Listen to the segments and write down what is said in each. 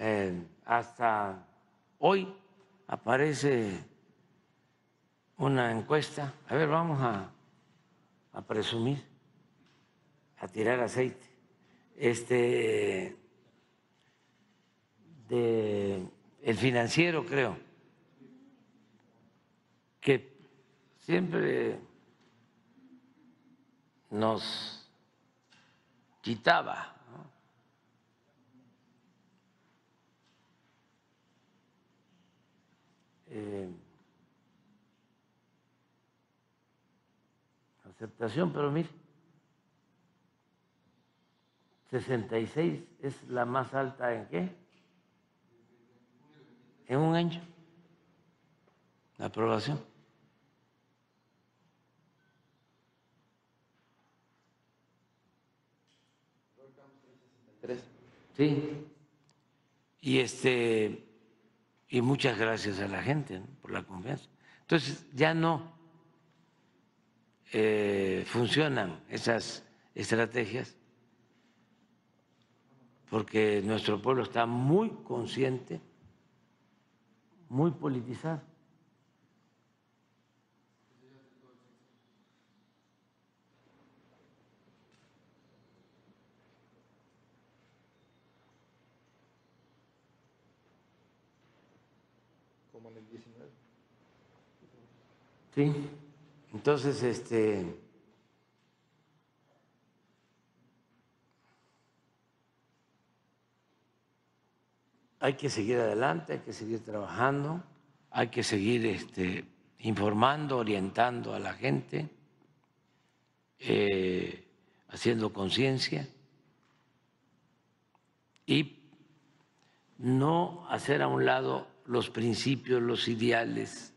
Eh, hasta hoy aparece una encuesta. A ver, vamos a, a presumir, a tirar aceite. Este de el financiero, creo, que siempre nos quitaba Eh, aceptación, pero mire, 66 es la más alta en qué? En un año. La aprobación. Sí. Y este y muchas gracias a la gente por la confianza. Entonces, ya no eh, funcionan esas estrategias porque nuestro pueblo está muy consciente, muy politizado. Sí, entonces este... Hay que seguir adelante, hay que seguir trabajando, hay que seguir este, informando, orientando a la gente, eh, haciendo conciencia y no hacer a un lado los principios, los ideales.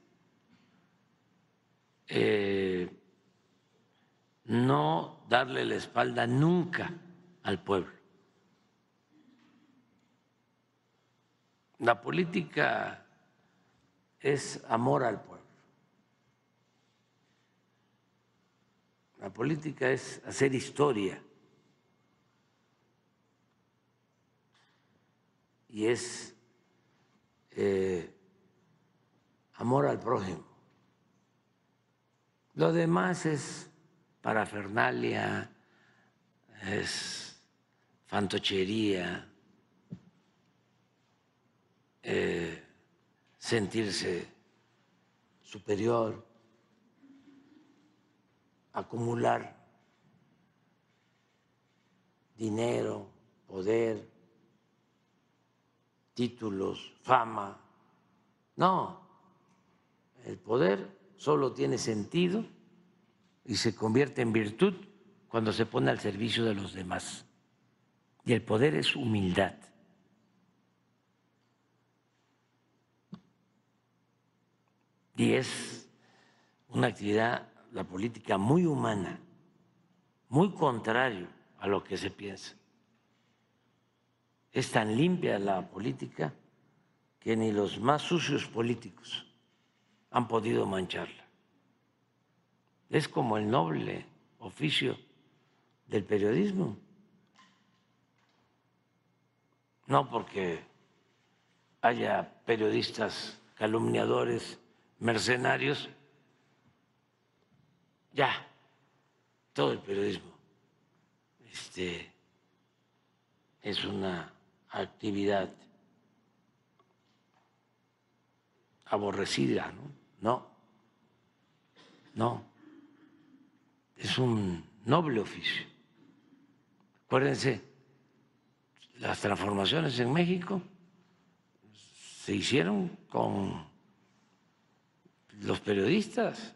Eh, no darle la espalda nunca al pueblo. La política es amor al pueblo. La política es hacer historia. Y es eh, amor al prójimo. Lo demás es parafernalia, es fantochería, eh, sentirse superior, acumular dinero, poder, títulos, fama. No, el poder solo tiene sentido y se convierte en virtud cuando se pone al servicio de los demás. Y el poder es humildad. Y es una actividad, la política, muy humana, muy contrario a lo que se piensa es tan limpia la política que ni los más sucios políticos han podido mancharla. Es como el noble oficio del periodismo. No porque haya periodistas calumniadores, mercenarios, ya, todo el periodismo este, es una actividad aborrecida, ¿no? No, no. Es un noble oficio. Acuérdense, las transformaciones en México se hicieron con los periodistas.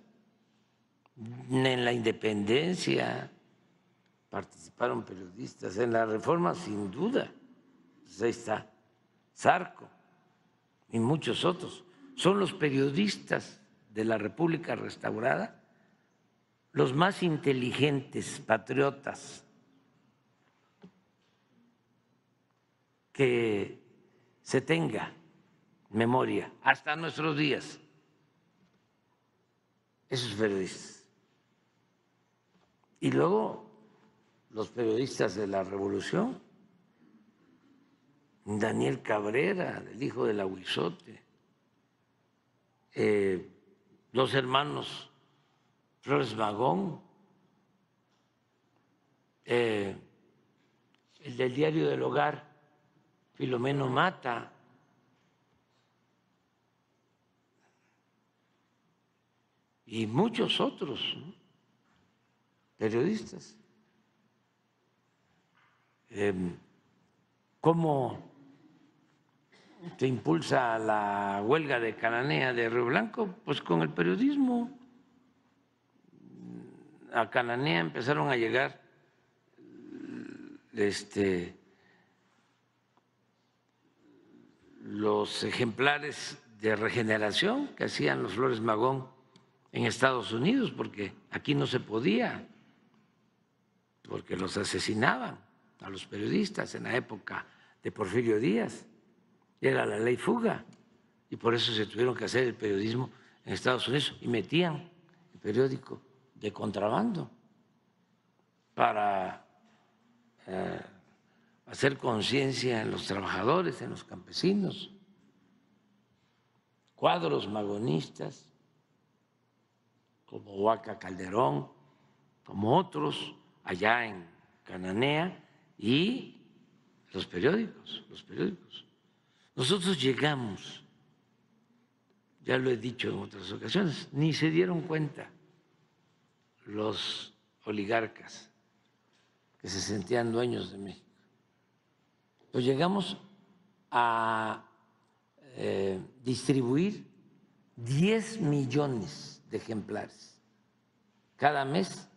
En la independencia participaron periodistas, en la reforma sin duda ahí está, Zarco y muchos otros. Son los periodistas de la República restaurada los más inteligentes, patriotas, que se tenga memoria hasta nuestros días. es periodistas. Y luego los periodistas de la revolución Daniel Cabrera, el hijo del la eh, los hermanos Flores Magón, eh, el del diario del hogar, Filomeno Mata, y muchos otros periodistas. Em, se impulsa la huelga de Cananea de Río Blanco, pues con el periodismo. A Cananea empezaron a llegar este, los ejemplares de regeneración que hacían los Flores Magón en Estados Unidos, porque aquí no se podía, porque los asesinaban a los periodistas en la época de Porfirio Díaz era la ley fuga y por eso se tuvieron que hacer el periodismo en Estados Unidos y metían el periódico de contrabando para eh, hacer conciencia en los trabajadores, en los campesinos, cuadros magonistas como Huaca Calderón, como otros allá en Cananea y los periódicos, los periódicos. Nosotros llegamos, ya lo he dicho en otras ocasiones, ni se dieron cuenta los oligarcas que se sentían dueños de México. pues llegamos a eh, distribuir 10 millones de ejemplares cada mes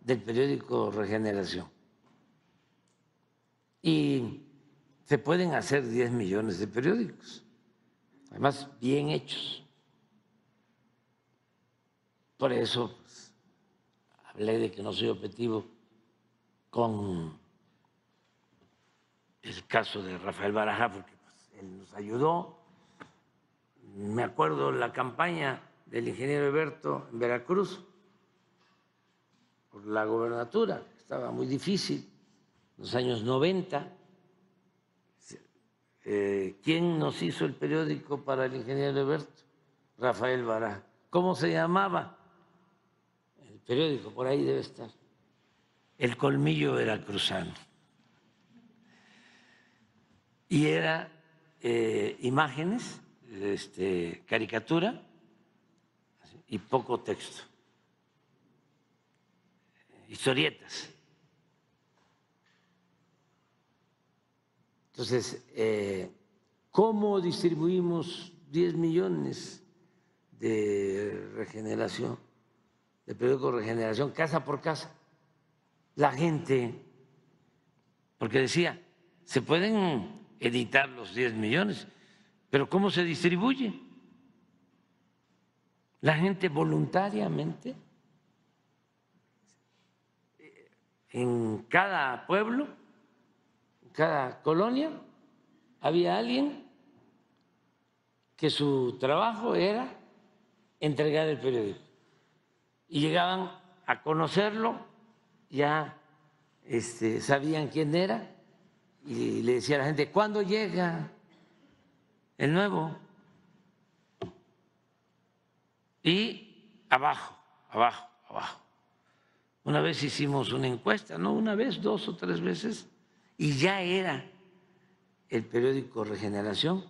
del periódico Regeneración. Y se pueden hacer 10 millones de periódicos, además bien hechos. Por eso pues, hablé de que no soy objetivo con el caso de Rafael Baraja, porque pues, él nos ayudó. Me acuerdo la campaña del ingeniero Alberto en Veracruz, por la gobernatura, estaba muy difícil, en los años 90 eh, ¿quién nos hizo el periódico para el ingeniero Alberto? Rafael Bará. ¿Cómo se llamaba? El periódico, por ahí debe estar. El colmillo era cruzano. Y era eh, imágenes, este, caricatura y poco texto. Historietas. Entonces, eh, ¿cómo distribuimos 10 millones de regeneración, de periódico Regeneración, casa por casa? La gente, porque decía, se pueden editar los 10 millones, pero ¿cómo se distribuye? La gente voluntariamente eh, en cada pueblo cada colonia había alguien que su trabajo era entregar el periódico. Y llegaban a conocerlo, ya este, sabían quién era, y le decía a la gente, ¿cuándo llega el nuevo? Y abajo, abajo, abajo. Una vez hicimos una encuesta, no una vez, dos o tres veces, y ya era el periódico Regeneración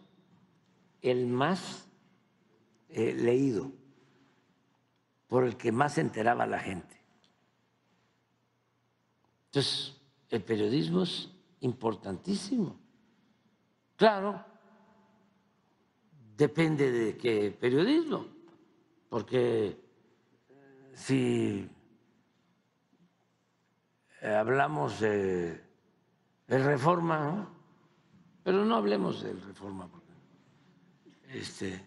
el más eh, leído, por el que más se enteraba la gente. Entonces, el periodismo es importantísimo. Claro, depende de qué periodismo, porque si eh, hablamos de el reforma, Pero no hablemos del reforma, porque este,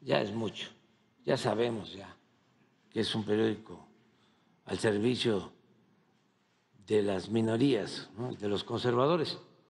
ya es mucho, ya sabemos ya que es un periódico al servicio de las minorías, de los conservadores.